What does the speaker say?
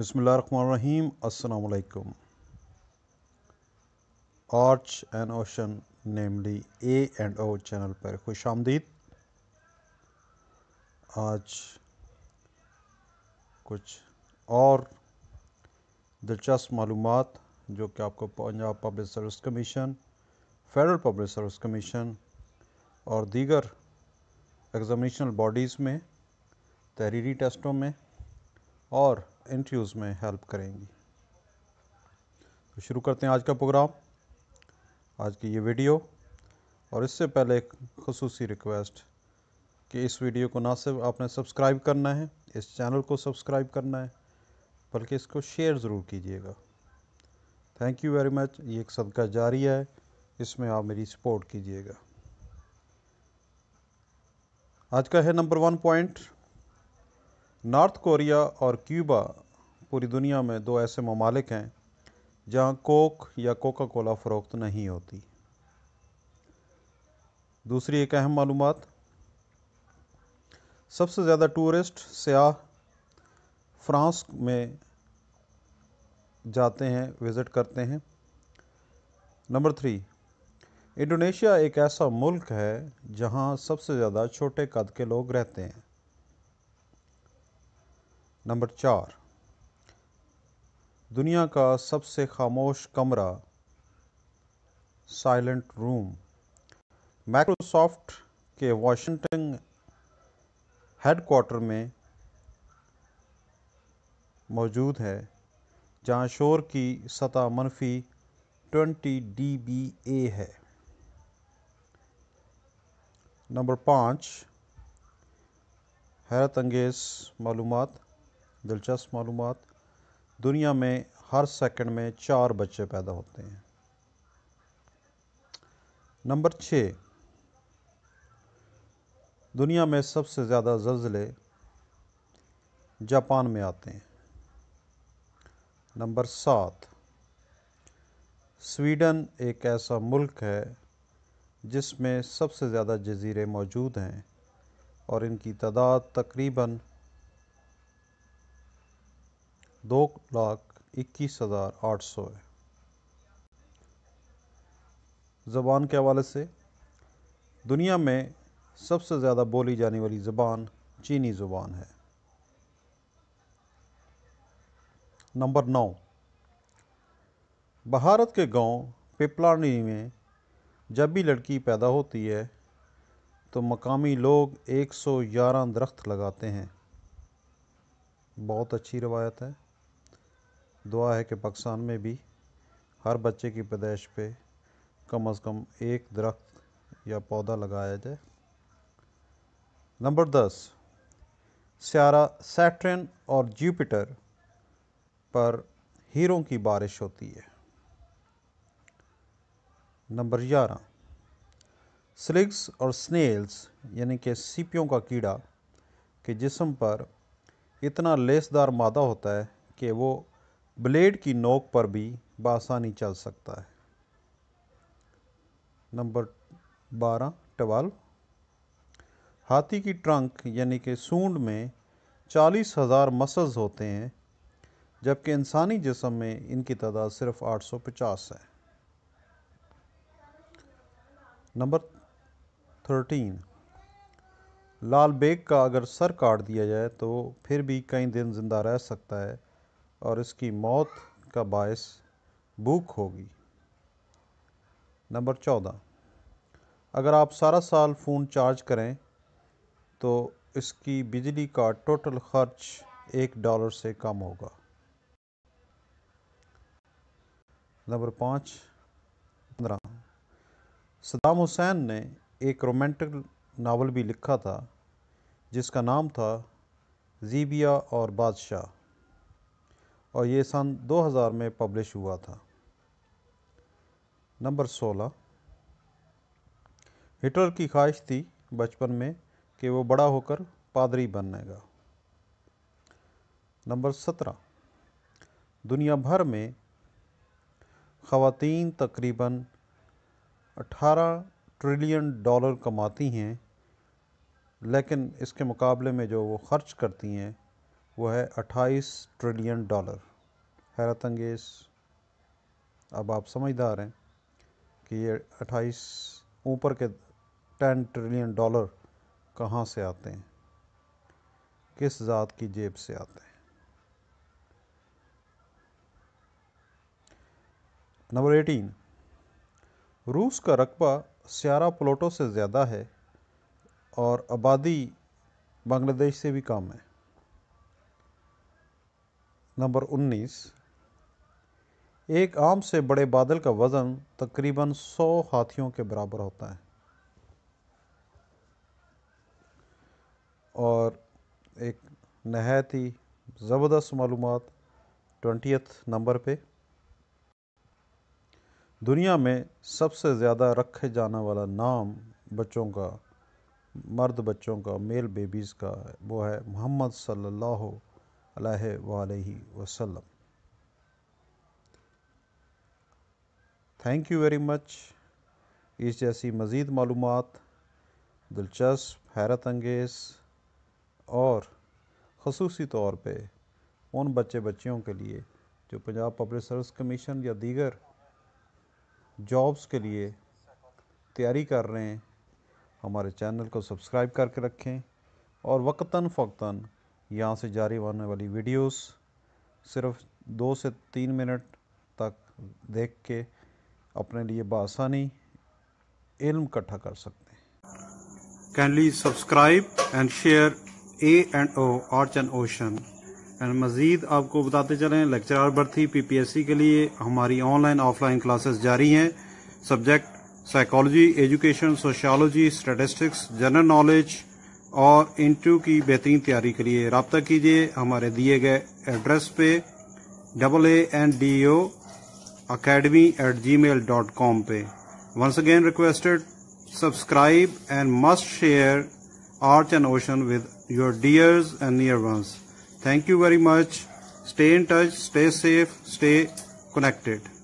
बसमीम अल्लाम art and ocean namely A and O channel पर खुश आमदीद आज कुछ और दिलचस्प मालूम जो कि आपको Punjab public service commission federal public service commission और दीगर एग्जामिनेशनल बॉडीज़ में तहरीरी टेस्टों में और इंटरव्यूज़ में हेल्प करेंगी तो शुरू करते हैं आज का प्रोग्राम आज की ये वीडियो और इससे पहले एक खसूस रिक्वेस्ट कि इस वीडियो को ना सिर्फ आपने सब्सक्राइब करना है इस चैनल को सब्सक्राइब करना है बल्कि इसको शेयर ज़रूर कीजिएगा थैंक यू वेरी मच ये एक सदका जारी है इसमें आप मेरी सपोर्ट कीजिएगा आज का है number one point North Korea और क्यूबा पूरी दुनिया में दो ऐसे ममालिक हैं जहाँ कोक या कोका कोला फ़रोख्त नहीं होती दूसरी एक अहम मालूम सबसे ज़्यादा टूरिस्ट सयाह फ्रांस में जाते हैं विज़िट करते हैं नंबर थ्री इंडोनेशिया एक ऐसा मुल्क है जहाँ सबसे ज़्यादा छोटे कद के लोग रहते हैं नंबर चार दुनिया का सबसे खामोश कमरा साइलेंट रूम माइक्रोसॉफ्ट के वाशिंगटन हेडक्वार्टर में मौजूद है जहां शोर की सतह मनफी 20 ए है नंबर पाँच हैरत अंगेज़ मालूम दिलचस्प मालूम दुनिया में हर सेकंड में चार बच्चे पैदा होते हैं नंबर छः दुनिया में सबसे ज़्यादा जल्ज़ले जापान में आते हैं नंबर सात स्वीडन एक ऐसा मुल्क है जिसमें सबसे ज़्यादा जजीरे मौजूद हैं और इनकी तादाद तकरीबन दो लाख इक्कीस हज़ार आठ सौ है ज़बान के हवाले से दुनिया में सबसे ज़्यादा बोली जाने वाली ज़बान चीनी ज़ुबान है नंबर नौ भारत के गांव पिपलानी में जब भी लड़की पैदा होती है तो मकामी लोग 111 दरख्त लगाते हैं बहुत अच्छी रवायत है दुआ है कि पाकिस्तान में भी हर बच्चे की पैदाइश पे कम अज़ कम एक दरख्त या पौधा लगाया जाए नंबर दस सारा सैटर्न और जुपिटर पर हीरों की बारिश होती है नंबर ग्यारह स्लिग्स और स्नेल्स यानी कि सीपियों का कीड़ा के जिसम पर इतना लेसदार मादा होता है कि वो ब्लेड की नोक पर भी बासानी चल सकता है नंबर बारह टवाल हाथी की ट्रंक यानी कि सूंड में चालीस हज़ार मसल्स होते हैं जबकि इंसानी जिसम में इनकी तादाद सिर्फ 850 है नंबर थर्टीन लाल बेग का अगर सर काट दिया जाए तो फिर भी कई दिन ज़िंदा रह सकता है और इसकी मौत का बायस भूख होगी नंबर चौदह अगर आप सारा साल फ़ोन चार्ज करें तो इसकी बिजली का टोटल खर्च एक डॉलर से कम होगा नंबर पाँच पंद्रह सदाम हुसैन ने एक रोमांटिक नावल भी लिखा था जिसका नाम था जीबिया और बादशाह और ये सन 2000 में पब्लिश हुआ था नंबर 16 हिटलर की ख्वाहिश थी बचपन में कि वो बड़ा होकर पादरी बनेगा नंबर 17 दुनिया भर में ख़वातीन तकरीबन 18 ट्रिलियन डॉलर कमाती हैं लेकिन इसके मुकाबले में जो वो ख़र्च करती हैं वो है अट्ठाईस ट्रिलियन डॉलर हैरत अंगेज़ अब आप समझदार हैं कि ये अट्ठाईस ऊपर के टेन ट्रिलियन डॉलर कहाँ से आते हैं किस ज़ात की जेब से आते हैं नंबर एटीन रूस का रकबा सियारा प्लोटो से ज़्यादा है और आबादी बांग्लादेश से भी कम है नंबर 19 एक आम से बड़े बादल का वज़न तकरीबन 100 हाथियों के बराबर होता है और एक नहायत ही ज़बरदस्त मालूम ट्वेंटी नंबर पे दुनिया में सबसे ज़्यादा रखे जाने वाला नाम बच्चों का मर्द बच्चों का मेल बेबीज़ का वो है मोहम्मद सल्लल्लाहु वसलम थैंक यू वेरी मच इस जैसी मज़ीद मालूम दिलचस्प हैरत अंगेज़ और खसूसी तौर पर उन बच्चे बच्चियों के लिए जो पंजाब पब्लिक सर्विस कमीशन या दीगर जॉब्स के लिए तैयारी कर रहे हैं हमारे चैनल को सब्सक्राइब करके रखें और वक्ता फ़क्ता यहाँ से जारी होने वाली वीडियोस सिर्फ दो से तीन मिनट तक देख के अपने लिए बसानी इल्म इकट्ठा कर सकते हैं kindly subscribe and share A and O art and ocean and मज़ीद आपको बताते चलें लेक्चरार भर्ती पीपीएससी के लिए हमारी ऑनलाइन ऑफलाइन क्लासेस जारी हैं subject psychology education sociology statistics general knowledge और इंटरव्यू की बेहतरीन तैयारी के लिए रबता कीजिए हमारे दिए गए एड्रेस पे double A N D O academy at G mail dot com पे once again requested subscribe and must share art and ocean with your dears and near ones thank you very much stay in touch stay safe stay connected